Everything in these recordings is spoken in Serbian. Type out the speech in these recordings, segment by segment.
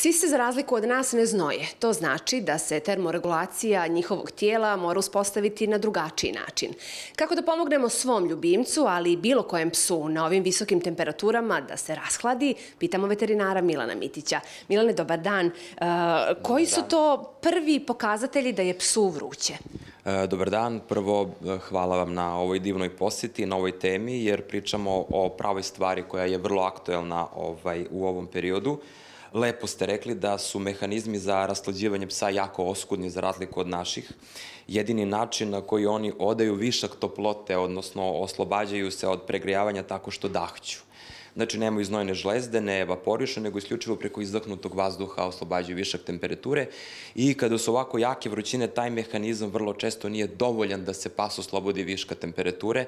Psi se za razliku od nas ne znoje. To znači da se termoregulacija njihovog tijela mora uspostaviti na drugačiji način. Kako da pomognemo svom ljubimcu, ali i bilo kojem psu na ovim visokim temperaturama da se rashladi, pitamo veterinara Milana Mitića. Milane, dobar dan. E, koji su to prvi pokazatelji da je psu vruće? E, dobar dan. Prvo, e, hvala vam na ovoj divnoj poseti, na ovoj temi, jer pričamo o pravoj stvari koja je vrlo aktuelna ovaj, u ovom periodu lepo ste rekli da su mehanizmi za raslađivanje psa jako oskudni za razliku od naših. Jedini način na koji oni odaju višak toplote, odnosno oslobađaju se od pregrijavanja tako što dahću. Znači, nemaju znojne žlezde, ne evaporišu, nego isključivo preko izdahnutog vazduha oslobađaju višak temperature i kada su ovako jake vrućine, taj mehanizam vrlo često nije dovoljan da se pas oslobodi viška temperature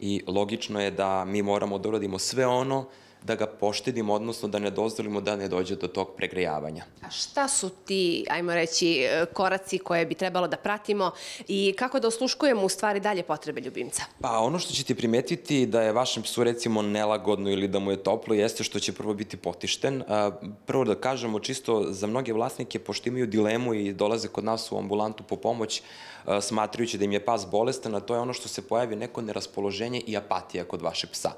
i logično je da mi moramo da uradimo sve ono da ga poštedimo, odnosno da ne dozvolimo da ne dođe do tog pregrejavanja. A šta su ti, ajmo reći, koraci koje bi trebalo da pratimo i kako da osluškujemo u stvari dalje potrebe ljubimca? Pa ono što ćete primetiti da je vašem psu recimo nelagodno ili da mu je toplo jeste što će prvo biti potišten. Prvo da kažemo čisto za mnoge vlasnike pošto imaju dilemu i dolaze kod nas u ambulantu po pomoć smatrajući da im je pas bolestan, a to je ono što se pojavi neko neraspoloženje i apatija kod vašeg psa.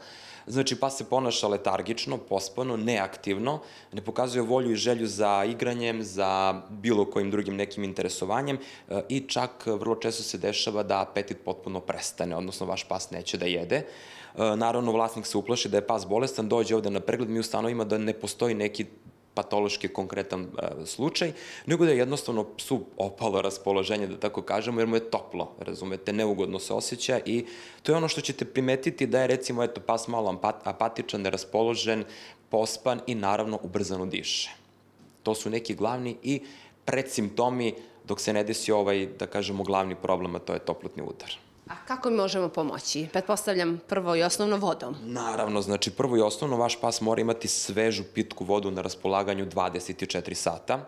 Znači, pas se ponaša letargično, pospano, neaktivno, ne pokazuje volju i želju za igranjem, za bilo kojim drugim nekim interesovanjem eh, i čak eh, vrlo često se dešava da apetit potpuno prestane, odnosno vaš pas neće da jede. Eh, naravno, vlasnik se uplaši da je pas bolestan, dođe ovde na pregled, mi ustanovimo da ne postoji neki patološki konkretan e, slučaj, nego da je jednostavno psu opalo raspoloženje, da tako kažemo, jer mu je toplo, razumete, neugodno se osjeća i to je ono što ćete primetiti da je recimo eto, pas malo apatičan, neraspoložen, pospan i naravno ubrzano diše. To su neki glavni i predsimptomi dok se ne desi ovaj, da kažemo, glavni problem, a to je toplotni udar. A kako mi možemo pomoći? Pretpostavljam prvo i osnovno vodom. Naravno, znači prvo i osnovno vaš pas mora imati svežu pitku vodu na raspolaganju 24 sata.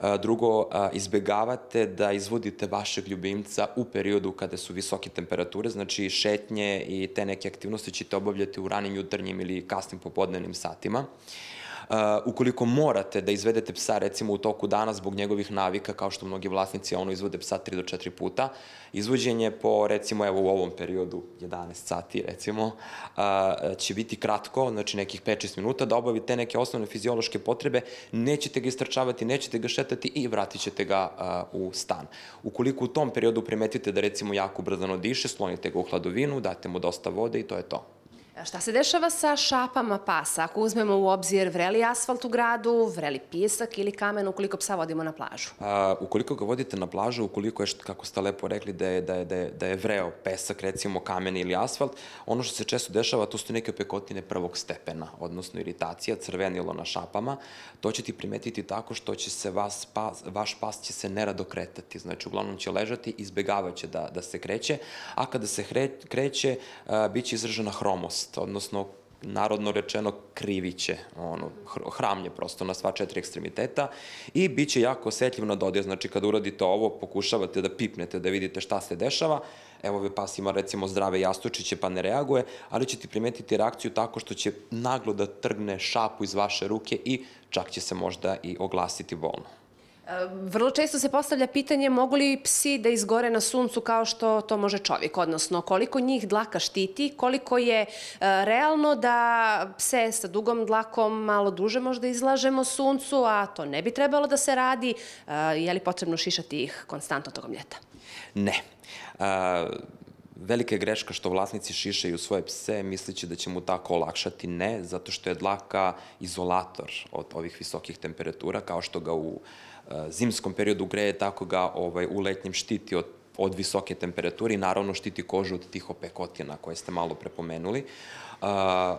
E, drugo, e, izbegavate da izvodite vašeg ljubimca u periodu kada su visoke temperature, znači šetnje i te neke aktivnosti ćete obavljati u ranim jutarnjim ili kasnim popodnevnim satima. Uh, ukoliko morate da izvedete psa recimo u toku dana zbog njegovih navika, kao što mnogi vlasnici ono izvode psa 3 do 4 puta, izvođenje po recimo evo u ovom periodu 11 sati recimo, uh, će biti kratko, znači nekih 5-6 minuta, da obavite neke osnovne fiziološke potrebe, nećete ga istrčavati, nećete ga šetati i vratit ćete ga uh, u stan. Ukoliko u tom periodu primetite da recimo jako brzano diše, slonite ga u hladovinu, date mu dosta vode i to je to. E, šta se dešava sa šapama pasa? Ako uzmemo u obzir vreli asfalt u gradu, vreli pisak ili kamen ukoliko psa vodimo na plažu? A, ukoliko ga vodite na plažu, ukoliko je, kako ste lepo rekli, da je, da da da je vreo pesak, recimo kamen ili asfalt, ono što se često dešava, to su neke pekotine prvog stepena, odnosno iritacija, crvenilo na šapama. To će ti primetiti tako što će se vaš pas će se nerado kretati, znači uglavnom će ležati, izbjegavaće da, da se kreće, a kada se kreće, bit će izražena hromost krajnost, odnosno narodno rečeno kriviće, ono, hramlje prosto na sva četiri ekstremiteta i bit će jako osetljiv na dodir, znači kad uradite ovo, pokušavate da pipnete, da vidite šta se dešava, evo ove ovaj pas ima recimo zdrave jastučiće pa ne reaguje, ali ćete primetiti reakciju tako što će naglo da trgne šapu iz vaše ruke i čak će se možda i oglasiti bolno. Vrlo često se postavlja pitanje mogu li psi da izgore na suncu kao što to može čovjek, odnosno koliko njih dlaka štiti, koliko je e, realno da pse sa dugom dlakom malo duže možda izlažemo suncu, a to ne bi trebalo da se radi. E, je li potrebno šišati ih konstantno tokom ljeta? Ne. A velika je greška što vlasnici šišaju svoje pse misleći da će mu tako olakšati. Ne, zato što je dlaka izolator od ovih visokih temperatura, kao što ga u Eh, zimskom periodu greje, tako ga ovaj, u letnjem štiti od od visoke temperature i naravno štiti kožu od tih opekotina koje ste malo prepomenuli. Uh,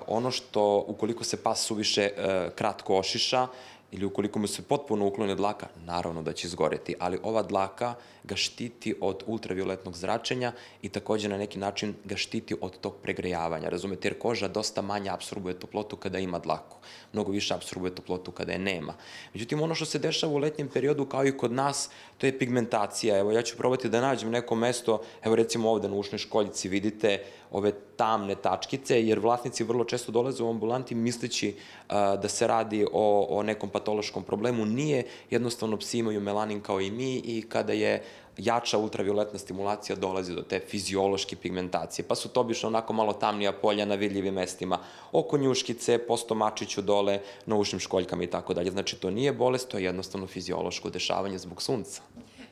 ono što, ukoliko se pas suviše uh, kratko ošiša, ili ukoliko mu se potpuno uklone dlaka, naravno da će izgoreti, ali ova dlaka ga štiti od ultravioletnog zračenja i takođe na neki način ga štiti od tog pregrejavanja, razumete, jer koža dosta manje absorbuje toplotu kada ima dlaku, mnogo više absorbuje toplotu kada je nema. Međutim, ono što se dešava u letnjem periodu, kao i kod nas, to je pigmentacija. Evo, ja ću probati da nađem neko mesto, evo recimo ovde na ušnoj školjici vidite ove tamne tačkice, jer vlasnici vrlo često dolaze u ambulanti misleći a, da se radi o, o nekom patološkom problemu. Nije, jednostavno psi imaju melanin kao i mi i kada je jača ultravioletna stimulacija dolazi do te fiziološke pigmentacije, pa su to obično onako malo tamnija polja na vidljivim mestima, oko njuškice, po stomačiću dole, na ušnim školjkama i tako dalje. Znači, to nije bolest, to je jednostavno fiziološko dešavanje zbog sunca.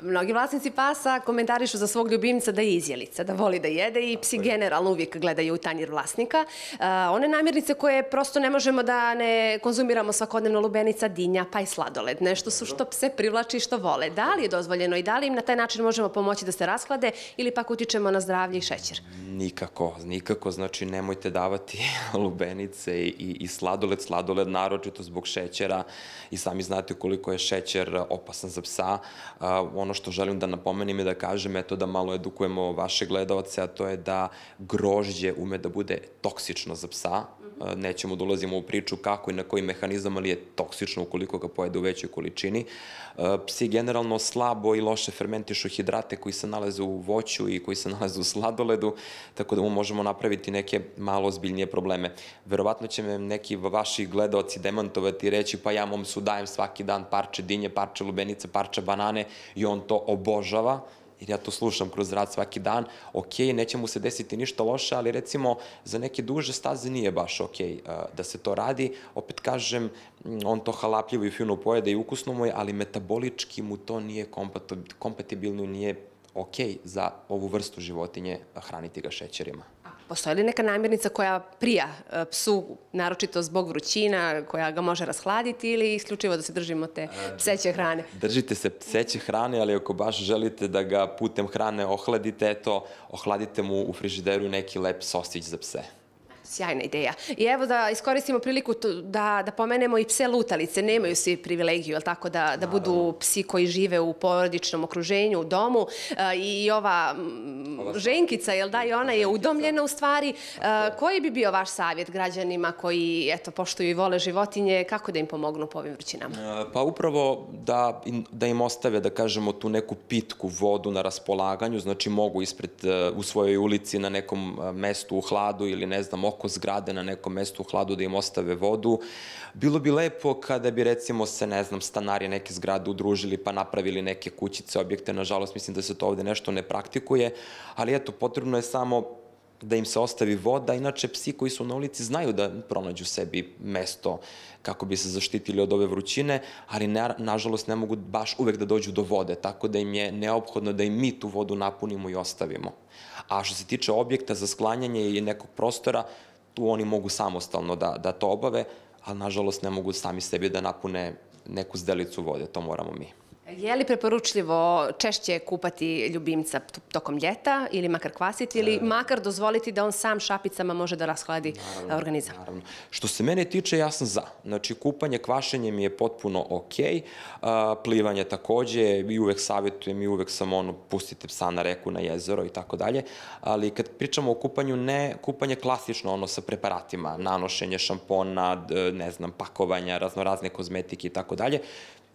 Mnogi vlasnici pasa komentarišu za svog ljubimca da je izjelica, da voli da jede i psi generalno uvijek gledaju u tanjir vlasnika. One namirnice koje prosto ne možemo da ne konzumiramo svakodnevno lubenica, dinja pa i sladoled. Nešto su što pse privlači i što vole. Da li je dozvoljeno i da li im na taj način možemo pomoći da se rasklade ili pak utičemo na zdravlje i šećer? Nikako, nikako. Znači nemojte davati lubenice i, i, sladoled, sladoled naročito zbog šećera i sami znate koliko je šećer opasan za psa ono što želim da napomenem i da kažem eto da malo edukujemo vaše gledalce, a to je da grožđe ume da bude toksično za psa. Mhm. E, nećemo da ulazimo u priču kako i na koji mehanizam, ali je toksično ukoliko ga pojede u većoj količini. E, psi generalno slabo i loše fermentišu hidrate koji se nalaze u voću i koji se nalaze u sladoledu, tako da mu možemo napraviti neke malo zbiljnije probleme. Verovatno će me neki vaši gledalci demantovati i reći pa ja mom su dajem svaki dan parče dinje, parče lubenice, parče banane i on on to obožava, jer ja to slušam kroz rad svaki dan, ok, neće mu se desiti ništa loše, ali recimo za neke duže staze nije baš ok uh, da se to radi. Opet kažem, mm, on to halapljivo i fino pojede i ukusno mu je, ali metabolički mu to nije kompatibilno, i nije ok za ovu vrstu životinje eh, hraniti ga šećerima. Postoji li neka namirnica koja prija e, psu, naročito zbog vrućina, koja ga može rashladiti ili isključivo da se držimo te pseće hrane? Držite se pseće hrane, ali ako baš želite da ga putem hrane ohladite, eto, ohladite mu u frižideru neki lep sosić za pse. Sjajna ideja. I evo da iskoristimo priliku da, da pomenemo i pse lutalice. Nemaju svi privilegiju, tako, da, da budu psi koji žive u porodičnom okruženju, u domu. E, I ova ženkica, jel da, i ona je udomljena u stvari. E, koji bi bio vaš savjet građanima koji, eto, poštuju i vole životinje, kako da im pomognu po ovim vrućinama? E, pa upravo da, da im ostave, da kažemo, tu neku pitku vodu na raspolaganju, znači mogu ispred u svojoj ulici na nekom mestu u hladu ili ne znam, oko zgrade na nekom mestu u hladu da im ostave vodu. Bilo bi lepo kada bi recimo se, ne znam, stanari neke zgrade udružili pa napravili neke kućice, objekte, nažalost mislim da se to ovde nešto ne praktikuje, ali eto, potrebno je samo da im se ostavi voda, inače psi koji su na ulici znaju da pronađu sebi mesto kako bi se zaštitili od ove vrućine, ali ne, nažalost ne mogu baš uvek da dođu do vode, tako da im je neophodno da im mi tu vodu napunimo i ostavimo. A što se tiče objekta za sklanjanje i nekog prostora, tu oni mogu samostalno da, da to obave, ali nažalost ne mogu sami sebi da napune neku zdelicu vode, to moramo mi. Je li preporučljivo češće kupati ljubimca tokom ljeta ili makar kvasiti ili e. makar dozvoliti da on sam šapicama može da rashladi organizam? Naravno. Što se mene tiče, ja sam za. Znači, kupanje, kvašenje mi je potpuno okej. Okay. Plivanje takođe i uvek savjetujem i uvek sam ono, pustite psa na reku, na jezero i tako dalje. Ali kad pričamo o kupanju, ne kupanje klasično, ono sa preparatima, nanošenje šampona, ne znam, pakovanja, raznorazne kozmetike i tako dalje,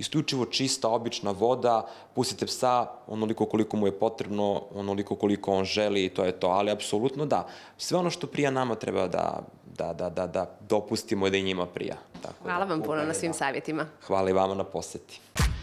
isključivo čista, obična voda, pustite psa onoliko koliko mu je potrebno, onoliko koliko on želi i to je to, ali apsolutno da. Sve ono što prija nama treba da, da, da, da, da dopustimo da i njima prija. Tako da Hvala da, vam puno na svim da. savjetima. Hvala i vama na poseti.